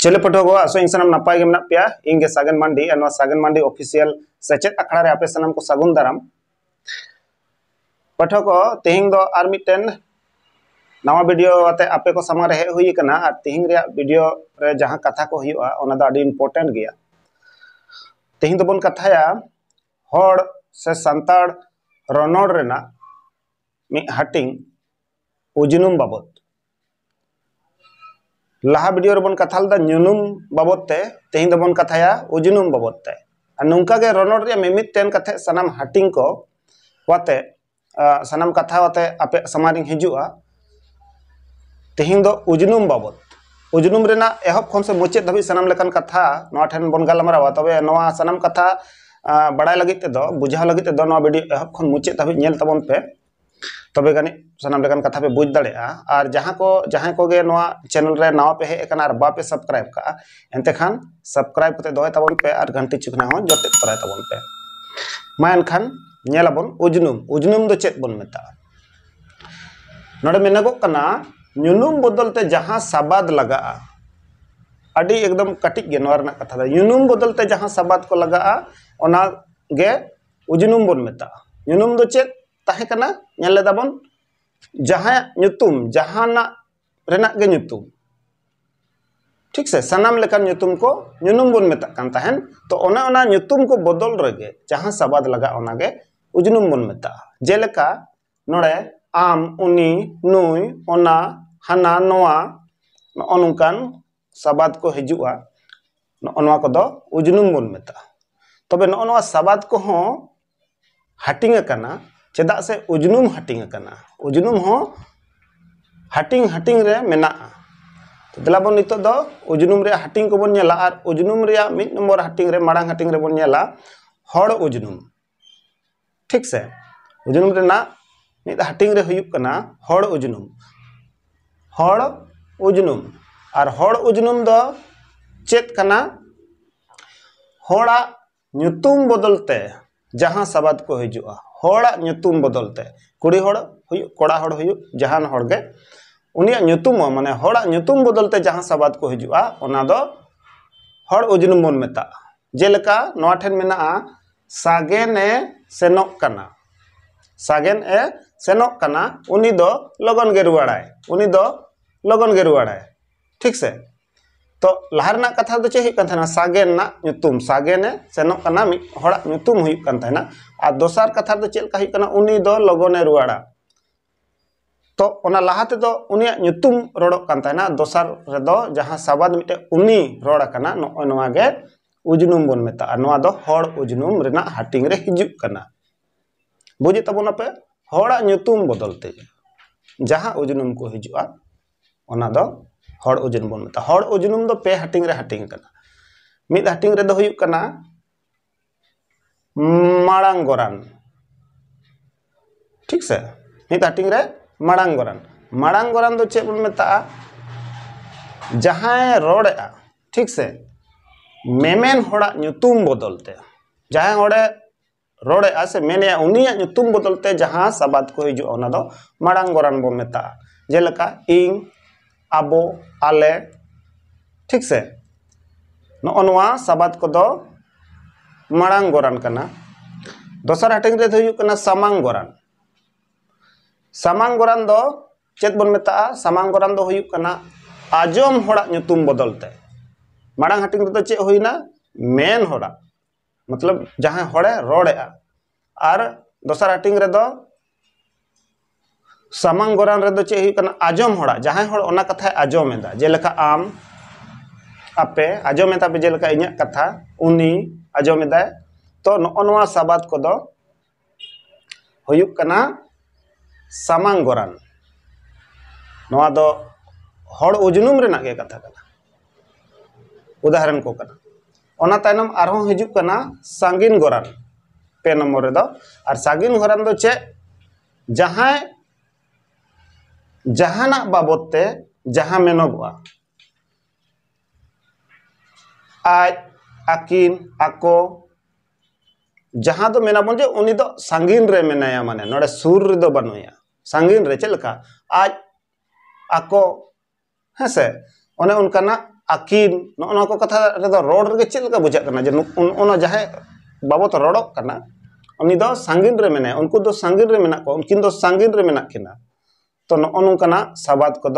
चलो को आसो इन सामान नपाय मे पे इन सगन मांडी सगन सागन मांडी ऑफिशियल सेचे अखाड़ा आप सामान को सागुन दाराम पटुआ को तेहन दो और मिट्टन नवा वीडियो आते आपे को सामान हेज हुई और तेहन वीडियो रे जहाँ कथा को होना इम्पोर्टेंट गया तेहन दबन कथाया हर से सानताड़ रनड़ मिट हटिंग उजनुम बाबद लहा वीडियो बन कथा लदा नुनुम बाबदते तेही दबन कथाया उजुनुम बाबदते और नौका के रनड़ मिमित तेन कथे सनाम हाटिंग को वाते सनाम कथा वाते आपे समारी हजुआ तेही दो उजुनुम बाबद उजुनुम एहब खन से मुचे धाबी सनाम लेकन कथा नवा बन गलमारा तब सनाम कथा बड़ाई लगे बुझा लगे वीडियो एहब खन मुचे धाबी नेल तबन पे तब गानी सामान लेकिन कथा पे बुझ दाड़ा जहाँ को चैनल रे पे हेकन बापे सबसक्राइब कर एनते खान सबसक्राइब कर दोहे पे और घंटी चुकना हो जोते तराय पे मैं एनखान नेलाबन उजनुम उजनुम चेक बन मेता नडे नुनुम बदलते जहाँ साबाद लगा अड़ी एकदम कटिक कथा दा नुनुम बदलते जहाँ साबाद को लगा उजनुम बन मेता नुनुम चेक ᱛᱟᱦᱮᱸᱠᱟᱱᱟ ᱧᱮᱞ ठीक से सामान को नुनूम बन मेतान को बदल रगे जहाँ सबाद लगे उजनुम बन मेता जेलेका नोड़े आम उनी नुई ओना हाना नोआ नौकान सबाद को हजूआ को उजनुम बन मेता तबे नौना सबाद को हटिंग चेदा से उजनुम हटिंग करना उजनुम हो हटिंग हटिंग रे मेना तो नित तो उजनुम रे हटिंग को बन और उजनुम रे नंबर हटिंग रे हटिंग रे बन हड़ उजनुम ठीक से उजनुम हटिंग रे हुयुक करना हड़ उजनुम हड़ उजनुम और हड़ उजनुम दो चेत करना हड़ा बदलते ᱵᱚᱫᱚᱞᱛᱮ ᱡᱟᱦᱟᱸ को ᱠᱚ हम बदलते कुड़ी कड़ा जहां ᱦᱚᱲ ᱦᱩᱭᱩᱜ ᱠᱚᱲᱟ माने बदलते जहाँ सावाद को हजुआ ओना उजनुम बन मेता जेलका नाठन ठेन मेना सागेन ए सेन सागेन ए सेनोक उनी दो लगन गेरुआड़ाय उनी दो लगन गेरुआड़ाय ठीक से तो लाहा रना कथा तो चेक सागेन नाम सागेने सेनों का और दोसार कथा तो चलना उनी लगने रुआड़ा तो लाहाते तो उनी दसार रड़ना जहाँ साबाद मिटे उनी रड़कना नगे उजनुम बन मेता उजनुम हाटिंग हजुना बुझे तबना पे बदलते जहाँ उजनुम को हिजुआ ᱦᱚᱲ ᱳᱡᱚᱱ ᱵᱚᱱ ᱢᱮᱛᱟᱜᱼᱟ ᱦᱚᱲ ᱳᱡᱚᱱ ᱫᱚ हाटिंग हाटिंग मांग गरान ठीक से मत हाटिंग मांग गरान मांग गरान तो चे बन मेता जहां रोड ठीक से मेमेन होड़ा बदलते जहां हड़े रोड से मेने बदलते जहाँ साबाद को हजार ओना मांग गरान बन मेता जेल इन आबो आले ठीक से नवा साबाद को मांग गरान दसार हाटिंग होना सामांग गरान सामांग गरान चेत बन मेता सामांग गरान होना आजम हम बदलते मांग हटिंग चेक होना मेन मतलब जहाँ हड़े रड़े आर दसार हाटिंग सामान गोरान चेकना आजम हड़ा जहां हर कथा आजम जेलका आम आपे आजम जेलका इन कथा उनी आजम तो नवा साबाद को दो होना सामान गोरान उजनुम कथा करना उदाहरण को करना तम हजना सागिन गोरान पे नम्बर और सागिन गोरान चे जहाँ जहां बाबदे जहां मेनोगा आज आकिन आको जहां तो मेना बन जे उनी तो सांगीन रे मेनाया माने ना सुर रे तो सांगीन रे चलका आज आको हसे ओने उनका ना आकिन को कथा रे तो रोड रे चलका बुझा करना जे उन उन बाबत रोड करना उनी तो सांगीन रे मेने उनको तो सांगीन रे मेना को उनकिन तो सांगीन रे मेना किना तो नो नुकना साबाद को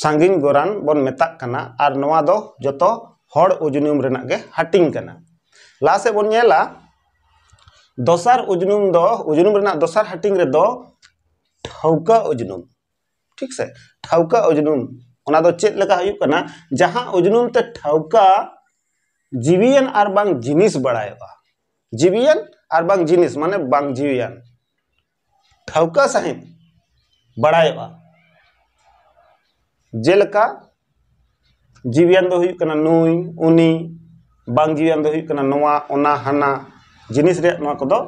सांगिन गोरान बन मेतना और नवा दो जो हड़ उजनुम हटिंग लासे बन दोसार उजनुम दो उजनुम दसार हटिंग ठौका उजनुम ठीक से ठौका उजनुम चेक जहाँ उजनुम ते ठौका जीवियन और बांग जिनिस बड़ा जीवियन और बांग जिनिस माने बांग जीवियन ठौका साहेब बड़ाएवा जेलका जीवियन दो उनी बांग जीवियन दो हाना जिनिस रे को दो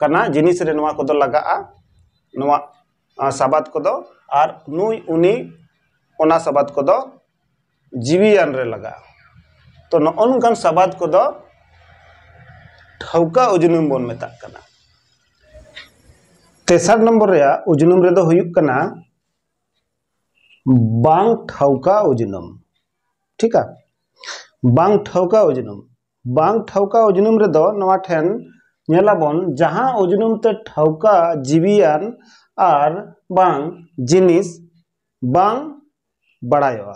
कना जिनिस रे नवा को दो लगा आ को दो और नुई उनी ओना साबाद को दो रे लगा तो नौन साबाद को दो ठौका उजनुम बोन मेता कना तेसर नम्बर तो उजनुम बांग उजनुम ठीक है बांग ठौका उजनुम बांग ठौका उजनुम जहाँ उजनुम ते ठौका जीवियान और बांग जिनिस बांग बड़ाया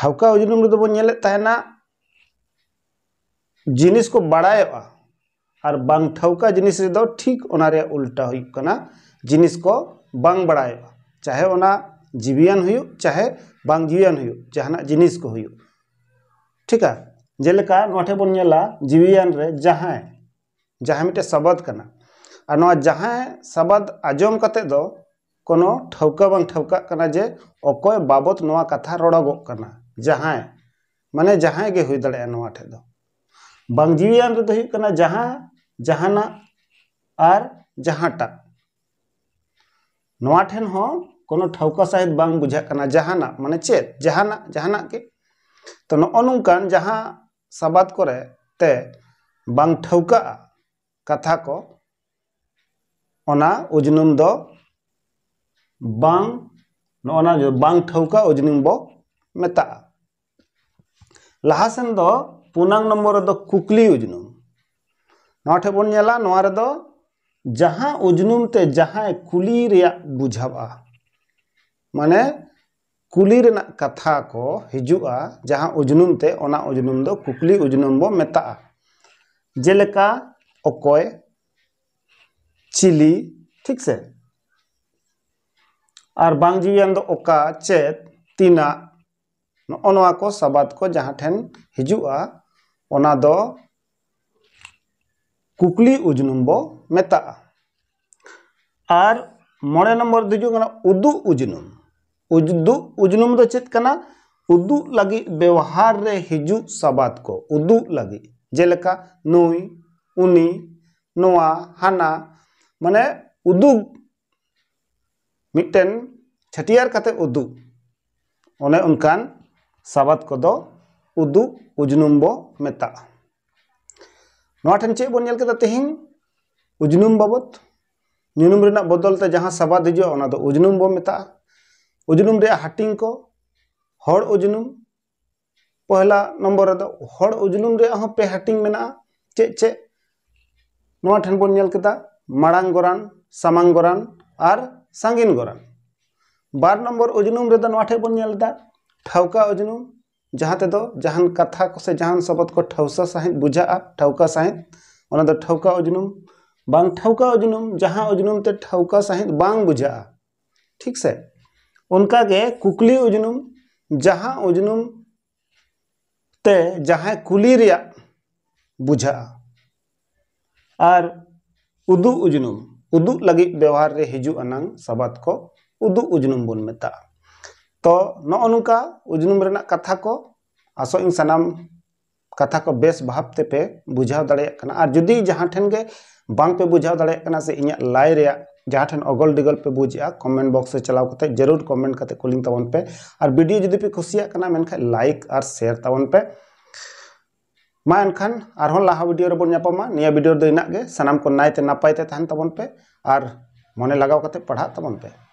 ठौका उजनुम तो जिनिस को बड़ाया और बांग जिनिस ठीक ओना उल्टा होई कना जिनिस को बांग बड़ाए चाहे ओना जीवियन होयो चाहे बांग जीवियन होयो जहाना जिनिस को होयो ठीक है जेलका नोठे बनयला जीवियन रे जहां जहां मिते शब्द कना आ नो जहां शब्द आजम कते दो कोनो ठौका बांग ठौका कना जे ओकय बाबत नोआ कथा रडगो कना जहां माने जहां के होई दले नोठे दो ᱵᱟᱝ ᱡᱤᱣᱤᱭᱟᱱ ᱨᱮᱫᱚ ᱦᱩᱭᱩᱜ ᱠᱟᱱᱟ ᱡᱟᱦᱟᱸ ᱡᱟᱦᱟᱱᱟᱜ ᱟᱨ ᱡᱟᱦᱟᱸᱴᱟᱜ ᱱᱚᱣᱟ ᱴᱷᱮᱱ ᱦᱚᱸ कोनो ठौका सहित बांग बुझाकना जहाना माने चेत जहाँ जहाना के तो नौ नौकान जहाँ सबाद को ते बांग ठौका कथा को ओना उजनुम दो बांग नौना जो बांग ठौका उजनुम बो मेता लहासन दो पूनांग नम्बर कुकली उजनुम नाबाद जहाँ उजनुम ते जहाँ कुली बुझावा माने कुली कथा को हजुआ जहाँ उजनुम ते ओना उजनुम दो कुकली उजनुम बो मेता जेलका ओकोय चिली ठीक से और बांग जीवियन दो ओका चेत तीना को सबाद को जहाँ ठेन हजुआ कुकली उजनुम बता और मे नम्बर दुजुन उदू उजनुम उदू उजनुम चेकना उदू लगी व्यवहार रे हिजु सबाद को उदू लगी जेलका नई उनी नोआ हाना माने उदू मिटेन छटियार उदू उन्हें उनकान सबाद को दो उदू उजनुम्बो मेता नोटन चे बन तो तेहन उजनुम बाबद नुनुम बदलते जहाँ साबाद हजो तो उजनुम बो मेता उजनुम हाटिंग को हर उजनुम पहला नम्बर तो हड़ उजनुम पे हाटिंग मे चे चे नोटन बन माड़ गरान सामांग गरान और सांगिन गरान बार नम्बर उजनुम ठे बन उजनुम जहाँ तेज जहाँ कथा से जहाँ शब्द को ठौसा सहित बुझा ठौका सहित तो ठौका अजुनुम बांग ठौका अजुनुम जहाँ अजुनुम ते ठौका सहित बांग बुझा ठीक से उनका के कुकली अजुनुम जहाँ अजुनुम ते जहाँ कुली रिया बुझा और उदू अजुनुम उदू लगी व्यवहार रे हिजू अनंग शब्द को उदू अजुनुम बन मेता तो नौका उजनुम कथा को आसो इन सनाम कथा को बेस भावते पे बुझा दाड़ा और जुदी जहाँ ठेन के बांग पे बुझाव दाड़ा से इन लाइ रे जहाँ ठेन अगल डिगल पे बुझे कमेंट बॉक्स से चलाव करते जरूर कमेंट करते कुलिंग तबन पे और वीडियो जुदी पे खुशिया मेनखा लाइक और शेयर तबन पे मा एनखान और लाहा वीडियो रबन नापामा निया वीडियो दो इनागे सनाम को नाते नापायते तहन तबन पे और मन लगाव पढ़ा तबन पे